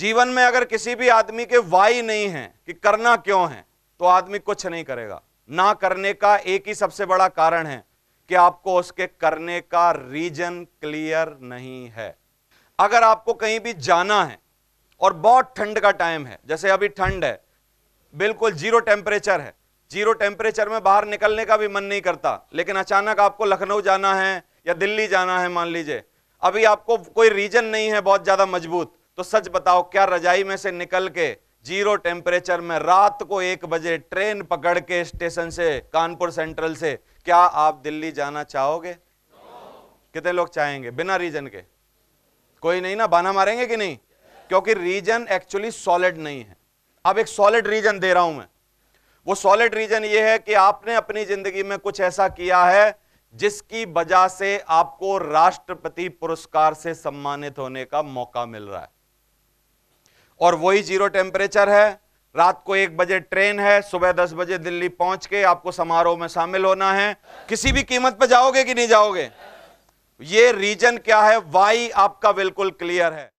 जीवन में अगर किसी भी आदमी के वाई नहीं है कि करना क्यों है तो आदमी कुछ नहीं करेगा ना करने का एक ही सबसे बड़ा कारण है कि आपको उसके करने का रीजन क्लियर नहीं है अगर आपको कहीं भी जाना है और बहुत ठंड का टाइम है जैसे अभी ठंड है बिल्कुल जीरो टेम्परेचर है जीरो टेम्परेचर में बाहर निकलने का भी मन नहीं करता लेकिन अचानक आपको लखनऊ जाना है या दिल्ली जाना है मान लीजिए अभी आपको कोई रीजन नहीं है बहुत ज़्यादा मजबूत तो सच बताओ क्या रजाई में से निकल के जीरो टेम्परेचर में रात को एक बजे ट्रेन पकड़ के स्टेशन से कानपुर सेंट्रल से क्या आप दिल्ली जाना चाहोगे कितने लोग चाहेंगे बिना रीजन के कोई नहीं ना बाना मारेंगे कि नहीं क्योंकि रीजन एक्चुअली सॉलिड नहीं है अब एक सॉलिड रीजन दे रहा हूं मैं वो सॉलिड रीजन ये है कि आपने अपनी जिंदगी में कुछ ऐसा किया है जिसकी वजह से आपको राष्ट्रपति पुरस्कार से सम्मानित होने का मौका मिल रहा है और वही जीरो टेम्परेचर है रात को एक बजे ट्रेन है सुबह दस बजे दिल्ली पहुंच के आपको समारोह में शामिल होना है किसी भी कीमत पर जाओगे कि नहीं जाओगे ये रीजन क्या है वाई आपका बिल्कुल क्लियर है